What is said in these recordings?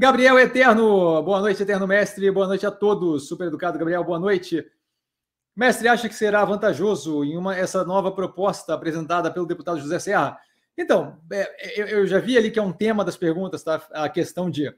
Gabriel Eterno, boa noite, Eterno Mestre, boa noite a todos. Super educado, Gabriel, boa noite. Mestre, acha que será vantajoso em uma, essa nova proposta apresentada pelo deputado José Serra? Então, é, eu já vi ali que é um tema das perguntas, tá? A questão de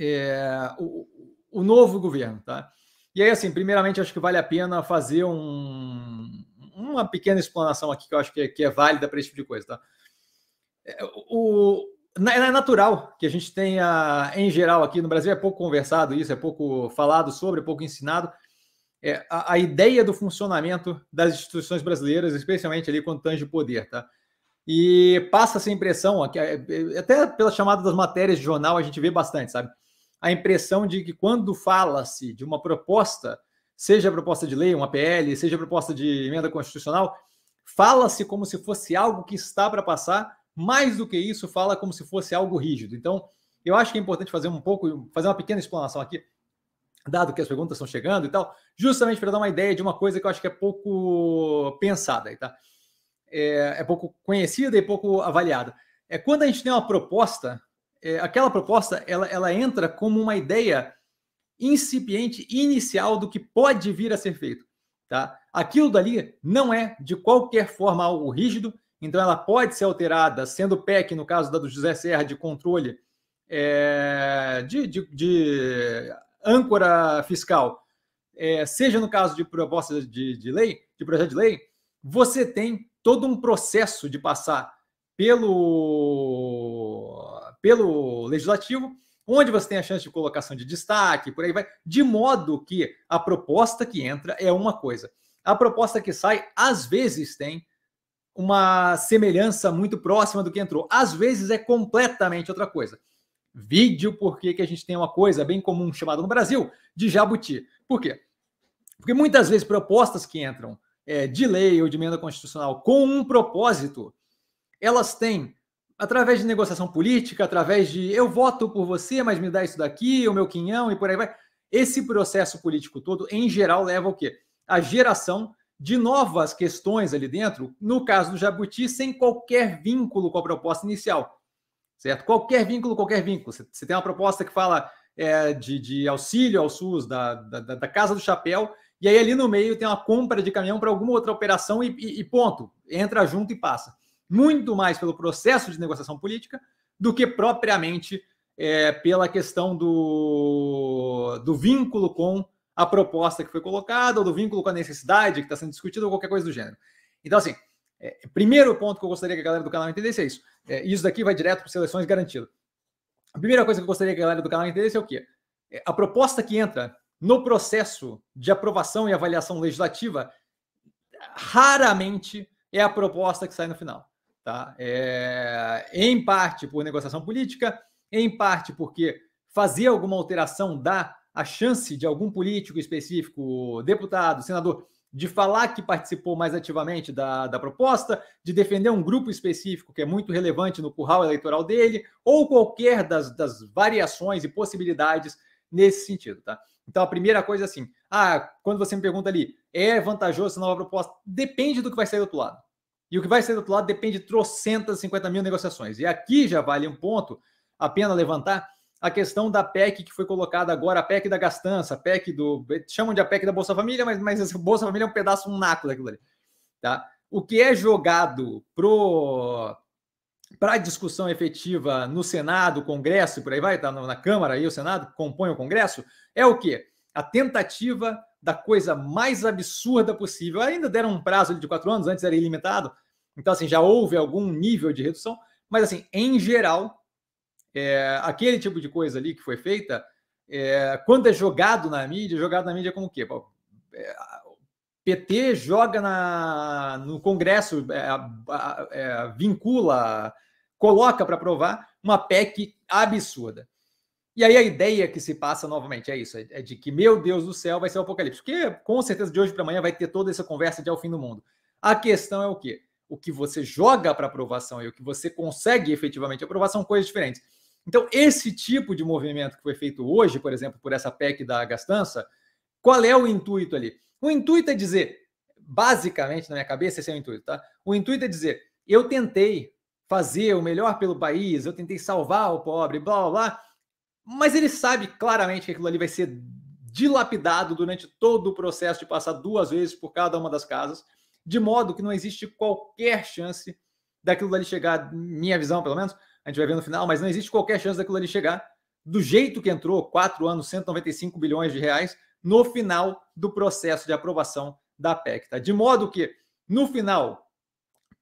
é, o, o, novo governo, tá? E aí, assim, primeiramente, acho que vale a pena fazer um, uma pequena explanação aqui que eu acho que é, que é válida para esse tipo de coisa, tá? É, o, é natural que a gente tenha, em geral, aqui no Brasil é pouco conversado isso, é pouco falado sobre, é pouco ensinado. É, a, a, ideia do funcionamento das instituições brasileiras, especialmente ali quando tange o poder, tá? E passa essa impressão, é, é, até pela chamada das matérias de jornal a gente vê bastante, sabe? A impressão de que quando fala-se de uma proposta, seja proposta de lei, uma PL, seja proposta de emenda constitucional, fala-se como se fosse algo que está para passar mais do que isso, fala como se fosse algo rígido. Então, eu acho que é importante fazer um pouco, fazer uma pequena explanação aqui, dado que as perguntas estão chegando e tal, justamente para dar uma ideia de uma coisa que eu acho que é pouco pensada, tá? É, é pouco conhecida e pouco avaliada. É quando a gente tem uma proposta, é, aquela proposta ela, ela entra como uma ideia incipiente inicial do que pode vir a ser feito, tá? Aquilo dali não é de qualquer forma algo rígido então, ela pode ser alterada, sendo o PEC, no caso da do José Serra, de controle é, de, de, de, âncora fiscal, é, seja no caso de proposta de, de lei, de projeto de lei, você tem todo um processo de passar pelo, pelo legislativo, onde você tem a chance de colocação de destaque, por aí vai, de modo que a proposta que entra é uma coisa. A proposta que sai, às vezes, tem uma semelhança muito próxima do que entrou. Às vezes é completamente outra coisa. Vídeo porque que a gente tem uma coisa bem comum chamada no Brasil de jabuti. Por quê? Porque muitas vezes propostas que entram é, de lei ou de emenda constitucional com um propósito, elas têm, através de negociação política, através de eu voto por você, mas me dá isso daqui, o meu quinhão e por aí vai. Esse processo político todo, em geral, leva o quê? A geração de novas questões ali dentro, no caso do Jabuti, sem qualquer vínculo com a proposta inicial. Certo? Qualquer vínculo, qualquer vínculo. Você tem uma proposta que fala é, de, de, auxílio ao SUS, da, da, da, Casa do Chapéu, e aí ali no meio tem uma compra de caminhão para alguma outra operação e, e, e ponto. Entra junto e passa. Muito mais pelo processo de negociação política do que propriamente é, pela questão do, do vínculo com a proposta que foi colocada, ou do vínculo com a necessidade que está sendo discutida, ou qualquer coisa do gênero. Então, assim, é, primeiro ponto que eu gostaria que a galera do canal entendesse é isso. É, isso daqui vai direto para seleções garantido. A primeira coisa que eu gostaria que a galera do canal entendesse é o quê? É, a proposta que entra no processo de aprovação e avaliação legislativa raramente é a proposta que sai no final. Tá? É, em parte por negociação política, em parte porque fazer alguma alteração da a chance de algum político específico, deputado, senador, de falar que participou mais ativamente da, da proposta, de defender um grupo específico que é muito relevante no curral eleitoral dele, ou qualquer das, das variações e possibilidades nesse sentido, tá? Então, a primeira coisa é assim, ah, quando você me pergunta ali, é vantajoso essa nova proposta? Depende do que vai sair do outro lado. E o que vai sair do outro lado depende de trocentas, 50 mil negociações. E aqui já vale um ponto, a pena levantar, a questão da PEC que foi colocada agora, a PEC da gastança, a PEC do. chamam de a PEC da Bolsa Família, mas, mas a Bolsa Família é um pedaço, um naco daquilo ali. Tá? O que é jogado pro para discussão efetiva no Senado, Congresso, por aí vai, tá na Câmara e o Senado compõe o Congresso, é o quê? A tentativa da coisa mais absurda possível. Ainda deram um prazo de quatro anos, antes era ilimitado, então assim, já houve algum nível de redução, mas assim, em geral, é, aquele tipo de coisa ali que foi feita, é, quando é jogado na mídia, jogado na mídia como o quê? É, PT joga na, no Congresso, é, é vincula, coloca para aprovar uma PEC absurda. E aí a ideia que se passa novamente é isso, é, é de que, meu Deus do céu, vai ser o apocalipse. Porque com certeza de hoje para amanhã vai ter toda essa conversa de ao é fim do mundo. A questão é o quê? O que você joga para aprovação e o que você consegue efetivamente aprovar são coisas diferentes. Então, esse tipo de movimento que foi feito hoje, por exemplo, por essa PEC da gastança, qual é o intuito ali? O intuito é dizer, basicamente, na minha cabeça, esse é o intuito, tá? O intuito é dizer, eu tentei fazer o melhor pelo país, eu tentei salvar o pobre, blá blá blá, mas ele sabe claramente que aquilo ali vai ser dilapidado durante todo o processo de passar duas vezes por cada uma das casas, de modo que não existe qualquer chance daquilo ali chegar, minha visão pelo menos, a gente vai ver no final, mas não existe qualquer chance daquilo ali chegar do jeito que entrou, quatro anos, 195 bilhões de reais, no final do processo de aprovação da PEC. Tá? De modo que, no final,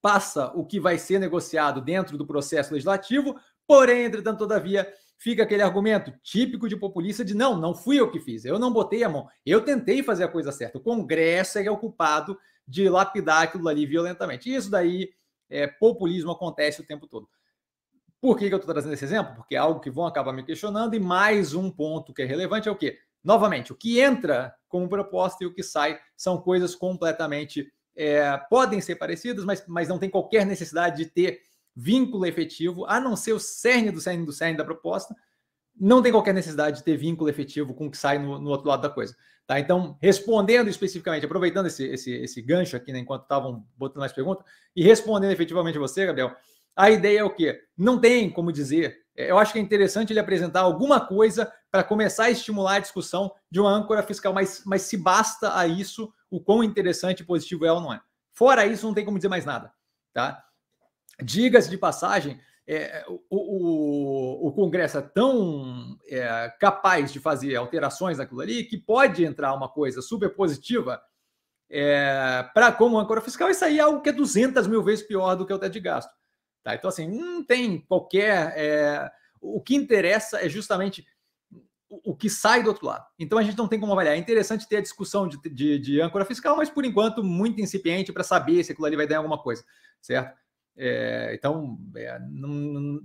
passa o que vai ser negociado dentro do processo legislativo, porém, entretanto, todavia, fica aquele argumento típico de populista de não, não fui eu que fiz, eu não botei a mão, eu tentei fazer a coisa certa. O Congresso é, é o culpado de lapidar aquilo ali violentamente. isso daí, é, populismo acontece o tempo todo. Por que, que eu estou trazendo esse exemplo? Porque é algo que vão acabar me questionando, e mais um ponto que é relevante é o quê? Novamente, o que entra como proposta e o que sai são coisas completamente. É, podem ser parecidas, mas, mas não tem qualquer necessidade de ter vínculo efetivo, a não ser o cerne do cerne do cerne da proposta, não tem qualquer necessidade de ter vínculo efetivo com o que sai no, no outro lado da coisa. Tá? Então, respondendo especificamente, aproveitando esse, esse, esse gancho aqui, né, enquanto estavam botando mais perguntas, e respondendo efetivamente você, Gabriel, a ideia é o quê? Não tem como dizer. É, eu acho que é interessante ele apresentar alguma coisa para começar a estimular a discussão de uma âncora fiscal, mas, mas se basta a isso, o quão interessante e positivo é ou não é. Fora isso, não tem como dizer mais nada. Tá? Digas de passagem, é, o, o, o, Congresso é tão é, capaz de fazer alterações naquilo ali que pode entrar uma coisa super positiva é, para como âncora fiscal e sair é algo que é 200 mil vezes pior do que o teto de gasto. Tá? Então, assim, não tem qualquer. É... O que interessa é justamente o, que sai do outro lado. Então a gente não tem como avaliar. É interessante ter a discussão de, de, de âncora fiscal, mas por enquanto muito incipiente para saber se aquilo ali vai dar alguma coisa, certo? É, então, é, não,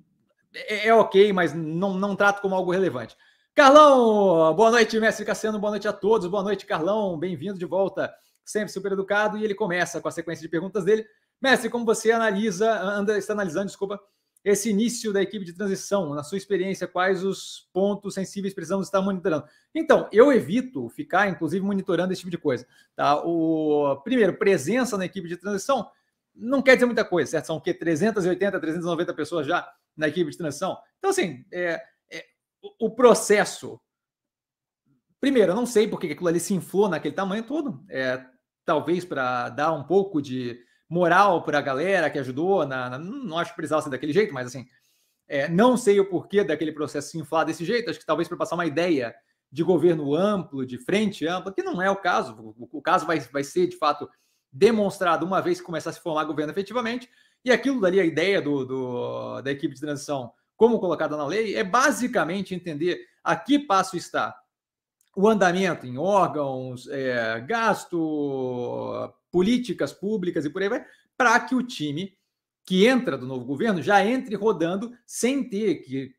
é, é, ok, mas não, não trato como algo relevante. Carlão, boa noite, mestre Cassiano, boa noite a todos, boa noite, Carlão, bem-vindo de volta, sempre super educado. E ele começa com a sequência de perguntas dele. Mestre, como você analisa, anda, está analisando, desculpa, esse início da equipe de transição, na sua experiência, quais os pontos sensíveis precisamos estar monitorando? Então, eu evito ficar, inclusive, monitorando esse tipo de coisa. Tá? O, primeiro, presença na equipe de transição não quer dizer muita coisa, certo? São o quê? 380, 390 pessoas já na equipe de transição. Então, assim, é, é, o processo. Primeiro, eu não sei porque aquilo ali se inflou naquele tamanho todo. É, talvez para dar um pouco de moral para a galera que ajudou. Na, na, não acho que precisasse ser daquele jeito, mas assim, é, não sei o porquê daquele processo se inflar desse jeito. Acho que talvez para passar uma ideia de governo amplo, de frente ampla, que não é o caso. O, o caso vai, vai ser, de fato, demonstrado uma vez que começar a se formar governo efetivamente. E aquilo dali, a ideia do, do da equipe de transição, como colocada na lei, é basicamente entender a que passo está o andamento em órgãos, é, gasto, políticas públicas e por aí vai, para que o time que entra do novo governo já entre rodando sem ter que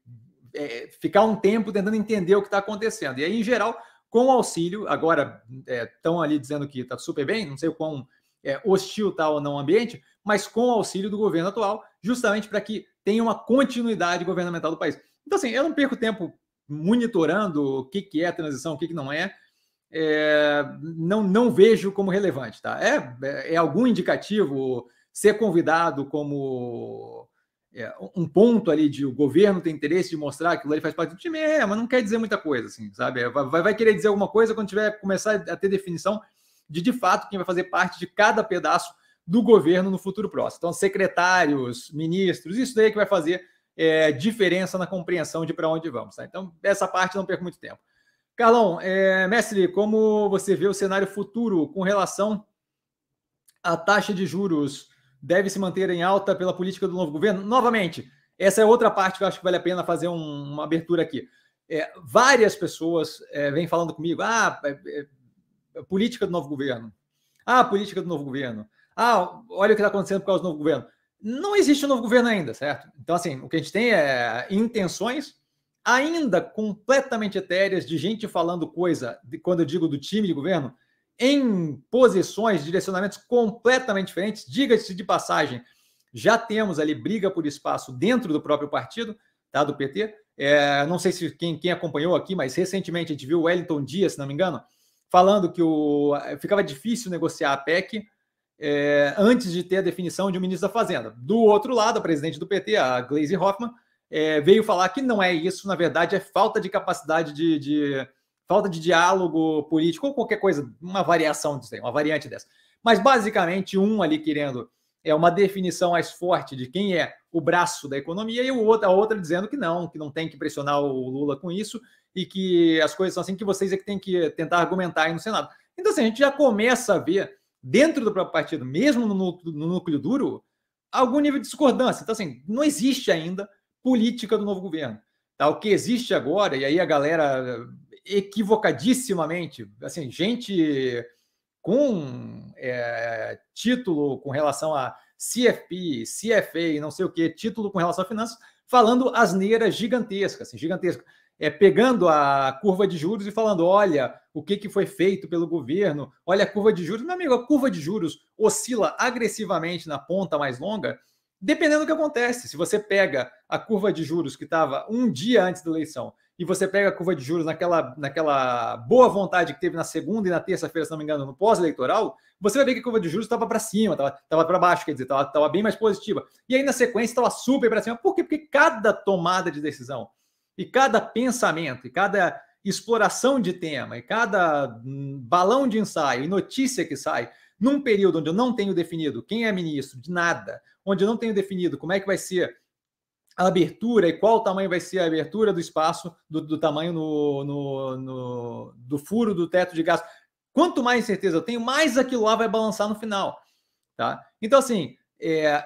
é, ficar um tempo tentando entender o que está acontecendo. E aí, em geral, com o auxílio, agora estão é, ali dizendo que está super bem, não sei o quão é, hostil está ou não o ambiente, mas com o auxílio do governo atual, justamente para que tenha uma continuidade governamental do país. Então, assim, eu não perco tempo monitorando o que, que é a transição, o que, que não é, é, não, não vejo como relevante. Tá? É, é algum indicativo ser convidado como é, um ponto ali de o governo tem interesse de mostrar que ele faz parte do time, é, mas não quer dizer muita coisa, assim, sabe? É, vai, vai querer dizer alguma coisa quando tiver começar a ter definição de de fato quem vai fazer parte de cada pedaço do governo no futuro próximo. Então, secretários, ministros, isso daí que vai fazer é, diferença na compreensão de para onde vamos. Tá? Então, essa parte não perco muito tempo. Carlão, é, mestre, como você vê o cenário futuro com relação à taxa de juros? Deve se manter em alta pela política do novo governo? Novamente, essa é outra parte que eu acho que vale a pena fazer um, uma abertura aqui. É, várias pessoas é, vêm falando comigo: ah, é, é, é, política do novo governo. Ah, política do novo governo. Ah, olha o que está acontecendo por causa do novo governo não existe um novo governo ainda, certo? Então, assim, o que a gente tem é intenções ainda completamente etéreas de gente falando coisa, de, quando eu digo do time de governo, em posições, direcionamentos completamente diferentes. Diga-se de passagem, já temos ali briga por espaço dentro do próprio partido, tá, do PT. É, não sei se quem, quem acompanhou aqui, mas recentemente a gente viu o Wellington Dias, se não me engano, falando que o, ficava difícil negociar a PEC é, antes de ter a definição de um ministro da Fazenda. Do outro lado, a presidente do PT, a Gleisi Hoffmann, é, veio falar que não é isso, na verdade, é falta de capacidade de, de falta de diálogo político ou qualquer coisa, uma variação disso aí, uma variante dessa. Mas basicamente um ali querendo é uma definição mais forte de quem é o braço da economia e o outro, a outra dizendo que não, que não tem que pressionar o Lula com isso e que as coisas são assim que vocês é que tem que tentar argumentar aí no Senado. Então assim, a gente já começa a ver dentro do próprio partido, mesmo no, no núcleo duro, algum nível de discordância. Então, assim, não existe ainda política do novo governo. Tá? O que existe agora, e aí a galera eh, equivocadissimamente, assim, gente com é, título com relação a CFP, CFA, não sei o que, título com relação a finanças, falando asneiras gigantescas, assim, gigantescas. É, pegando a curva de juros e falando: olha o que, que foi feito pelo governo, olha a curva de juros. Meu amigo, a curva de juros oscila agressivamente na ponta mais longa, dependendo do que acontece. Se você pega a curva de juros que estava um dia antes da eleição e você pega a curva de juros naquela, naquela boa vontade que teve na segunda e na terça-feira, se não me engano, no pós-eleitoral, você vai ver que a curva de juros estava para cima, estava para baixo, quer dizer, estava bem mais positiva. E aí na sequência estava super para cima. Por quê? Porque cada tomada de decisão e cada pensamento e cada exploração de tema e cada hum, balão de ensaio e notícia que sai num período onde eu não tenho definido quem é ministro de nada, onde eu não tenho definido como é que vai ser a abertura e qual o tamanho vai ser a abertura do espaço, do, do tamanho no, no, no, do furo do teto de gasto. Quanto mais incerteza eu tenho, mais aquilo lá vai balançar no final. Tá? Então, assim, é,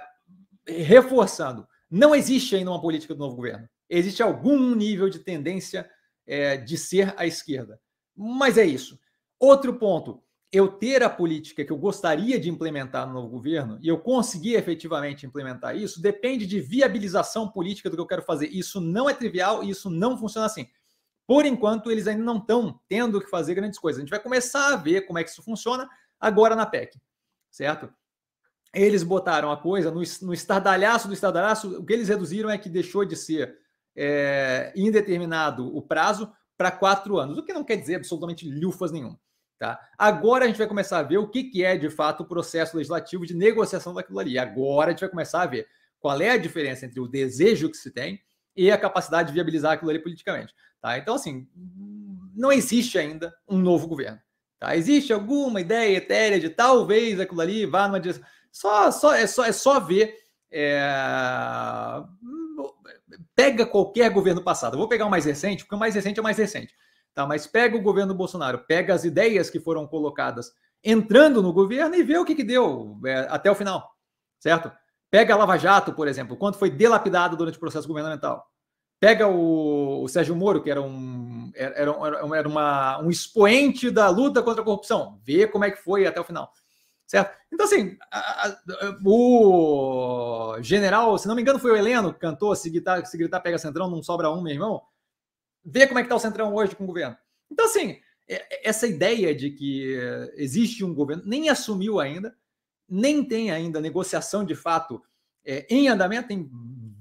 reforçando, não existe ainda uma política do novo governo. Existe algum nível de tendência é, de ser à esquerda. Mas é isso. Outro ponto, eu ter a política que eu gostaria de implementar no novo governo e eu conseguir efetivamente implementar isso depende de viabilização política do que eu quero fazer. Isso não é trivial e isso não funciona assim. Por enquanto, eles ainda não estão tendo que fazer grandes coisas. A gente vai começar a ver como é que isso funciona agora na PEC, certo? Eles botaram a coisa no, no estardalhaço do estardalhaço. O que eles reduziram é que deixou de ser é, indeterminado o prazo para quatro anos, o que não quer dizer absolutamente lufas nenhuma. Tá? Agora a gente vai começar a ver o que, que é de fato o processo legislativo de negociação daquilo ali. Agora a gente vai começar a ver qual é a diferença entre o desejo que se tem e a capacidade de viabilizar aquilo ali politicamente. Tá? Então, assim, não existe ainda um novo governo. Tá? Existe alguma ideia etérea de talvez aquilo ali vá numa direção. Só, só, é, só, é só ver. É... Pega qualquer governo passado. Eu vou pegar o mais recente, porque o mais recente é o mais recente. Tá? Mas pega o governo Bolsonaro, pega as ideias que foram colocadas entrando no governo e vê o que, que deu é, até o final, certo? Pega a Lava Jato, por exemplo, quanto foi delapidado durante o processo governamental. Pega o, o Sérgio Moro, que era um, era, era, era uma, um expoente da luta contra a corrupção. Vê como é que foi até o final certo? Então, assim, a, a, o general, se não me engano, foi o Heleno que cantou Se Gritar, se gritar Pega Centrão, Não Sobra Um, meu irmão. Vê como é que está o Centrão hoje com o governo. Então, assim, é, é, essa ideia de que existe um governo, nem assumiu ainda, nem tem ainda negociação de fato é, em andamento, tem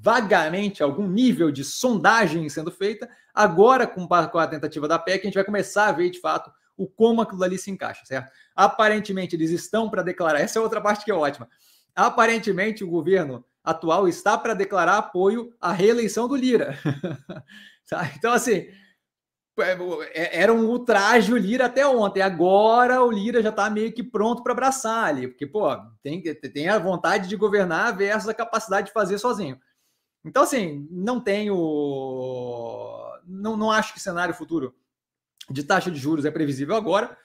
vagamente algum nível de sondagem sendo feita. Agora, com, com a tentativa da PEC, a gente vai começar a ver de fato o como aquilo ali se encaixa, certo? Aparentemente, eles estão para declarar. Essa é outra parte que é ótima. Aparentemente, o governo atual está para declarar apoio à reeleição do Lira. Sabe? Então, assim, é, é, era um ultraje o Lira até ontem. Agora o Lira já está meio que pronto para abraçar ali, porque, pô, tem, tem a vontade de governar versus a capacidade de fazer sozinho. Então, assim, não tenho. Não, não acho que cenário futuro de taxa de juros é previsível agora.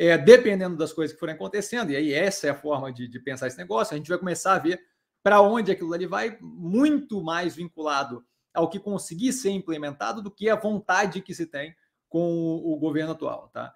É, dependendo das coisas que forem acontecendo, e aí essa é a forma de, de pensar esse negócio, a gente vai começar a ver para onde aquilo ali vai, muito mais vinculado ao que conseguir ser implementado do que a vontade que se tem com o governo atual, tá?